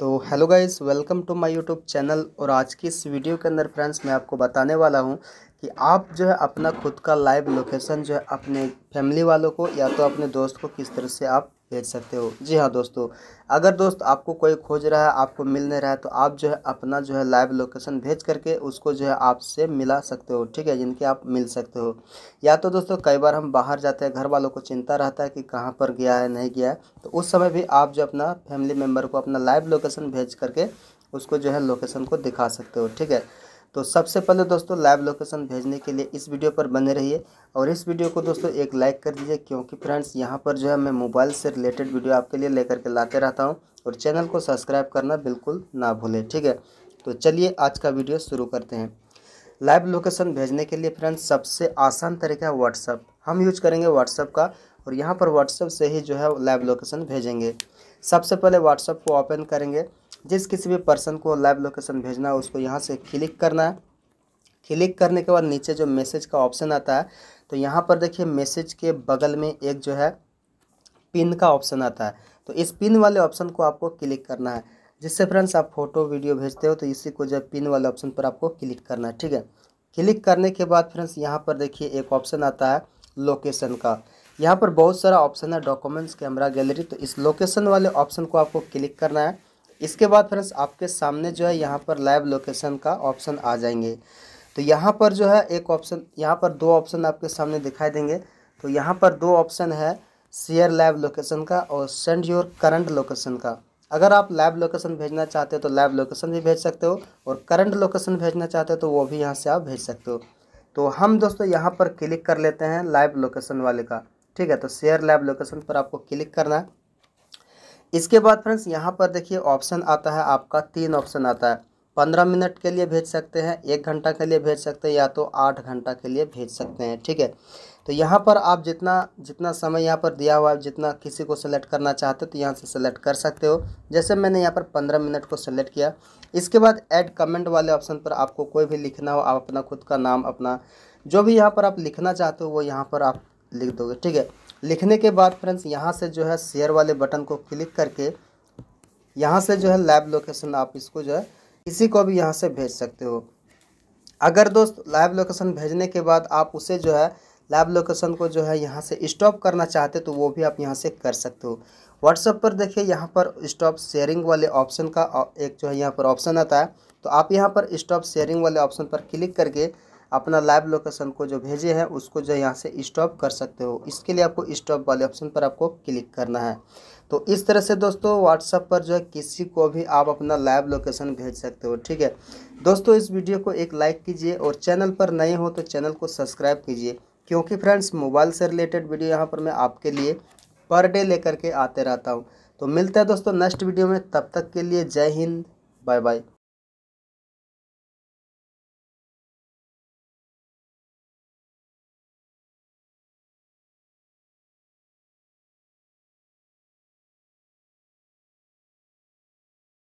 तो hello guys welcome to my YouTube channel और आज की इस वीडियो के अंदर फ्रेंड्स मैं आपको बताने वाला हूं कि आप जो है अपना खुद का लाइव लोकेशन जो है अपने फैमिली वालों को या तो अपने दोस्त को किस तरह से आप भेज सकते हो जी हाँ दोस्तों अगर दोस्त आपको कोई खोज रहा है आपको मिल नहीं रहा है तो आप जो है अपना जो है लाइव लोकेशन भेज करके उसको जो है आपसे मिला सकते हो ठीक है जिनके आप मिल सकते हो या तो दोस्तों कई बार हम बाहर जाते हैं घर वालों को चिंता रहता है कि कहाँ पर गया है नहीं गया है तो उस समय भी आप जो अपना फैमिली मेम्बर को अपना लाइव लोकेशन भेज करके उसको जो है लोकेशन को दिखा सकते हो ठीक है तो सबसे पहले दोस्तों लाइव लोकेशन भेजने के लिए इस वीडियो पर बने रहिए और इस वीडियो को दोस्तों एक लाइक कर दीजिए क्योंकि फ्रेंड्स यहाँ पर जो है मैं मोबाइल से रिलेटेड वीडियो आपके लिए लेकर के लाते रहता हूँ और चैनल को सब्सक्राइब करना बिल्कुल ना भूलें ठीक है तो चलिए आज का वीडियो शुरू करते हैं लाइव लोकेशन भेजने के लिए फ्रेंड्स सबसे आसान तरीका है व्हाट्सअप हम यूज करेंगे व्हाट्सअप का और यहाँ पर व्हाट्सअप से ही जो है लाइव लोकेशन भेजेंगे सबसे पहले व्हाट्सअप को ओपन करेंगे जिस किसी भी पर्सन को लाइव लोकेशन भेजना है उसको यहाँ से क्लिक करना है क्लिक करने के बाद नीचे जो मैसेज का ऑप्शन आता है तो यहाँ पर देखिए मैसेज के बगल में एक जो है पिन का ऑप्शन आता है तो इस पिन वाले ऑप्शन को आपको क्लिक करना है जिससे फ्रेंड्स आप फोटो वीडियो भेजते हो तो इसी को जो पिन वाले ऑप्शन पर आपको क्लिक करना है ठीक है क्लिक करने के बाद फ्रेंड्स यहाँ पर देखिए एक ऑप्शन आता है लोकेशन का यहाँ पर बहुत सारा ऑप्शन है डॉक्यूमेंट्स कैमरा गैलरी तो इस लोकेशन वाले ऑप्शन को आपको क्लिक करना है इसके बाद फ्रेंड्स आपके सामने जो है यहाँ पर लाइव लोकेशन का ऑप्शन आ जाएंगे तो यहाँ पर जो है एक ऑप्शन यहाँ पर दो ऑप्शन आपके सामने दिखाई देंगे तो यहाँ पर दो ऑप्शन है शेयर लाइव लोकेशन का और सेंड योर करंट लोकेशन का अगर आप लाइव लोकेशन भेजना चाहते हो तो लाइव लोकेशन भी भेज सकते हो और करंट लोकेशन भेजना चाहते हो तो वो भी यहाँ से आप भेज सकते हो तो हम दोस्तों यहाँ पर क्लिक कर लेते हैं लाइव लोकेशन वाले का ठीक है तो शेयर लाइव लोकेशन पर आपको क्लिक करना है इसके बाद फ्रेंड्स यहाँ पर देखिए ऑप्शन आता है आपका तीन ऑप्शन आता है पंद्रह मिनट के लिए भेज सकते हैं एक घंटा के लिए भेज सकते हैं या तो आठ घंटा के लिए भेज सकते हैं ठीक है तो यहाँ पर आप जितना जितना समय यहाँ पर दिया हुआ है जितना किसी को सेलेक्ट करना चाहते हो तो यहाँ से सेलेक्ट कर सकते हो जैसे मैंने यहाँ पर पंद्रह मिनट को सेलेक्ट किया इसके बाद ऐड कमेंट वाले ऑप्शन पर आपको कोई भी लिखना हो आप अपना खुद का नाम अपना जो भी यहाँ पर आप लिखना चाहते हो वो यहाँ पर आप लिख दोगे ठीक है लिखने के बाद फ्रेंड्स यहाँ से जो है शेयर वाले बटन को क्लिक करके यहाँ से जो है लाइव लोकेशन आप इसको जो है किसी को भी यहाँ से भेज सकते हो अगर दोस्त लाइव लोकेशन भेजने के बाद आप उसे जो है लाइव लोकेशन को जो है यहाँ से स्टॉप करना चाहते तो वो भी आप यहाँ से कर सकते हो व्हाट्सअप पर देखिए यहाँ पर स्टॉप शेयरिंग वाले ऑप्शन का एक जो है यहाँ पर ऑप्शन आता है तो आप यहाँ पर स्टॉप शेयरिंग वाले ऑप्शन पर क्लिक करके अपना लाइव लोकेशन को जो भेजे हैं उसको जो यहाँ से स्टॉप कर सकते हो इसके लिए आपको स्टॉप वाले ऑप्शन पर आपको क्लिक करना है तो इस तरह से दोस्तों व्हाट्सअप पर जो है किसी को भी आप अपना लाइव लोकेशन भेज सकते हो ठीक है दोस्तों इस वीडियो को एक लाइक कीजिए और चैनल पर नए हो तो चैनल को सब्सक्राइब कीजिए क्योंकि फ्रेंड्स मोबाइल से रिलेटेड वीडियो यहाँ पर मैं आपके लिए पर डे लेकर के आते रहता हूँ तो मिलता है दोस्तों नेक्स्ट वीडियो में तब तक के लिए जय हिंद बाय बाय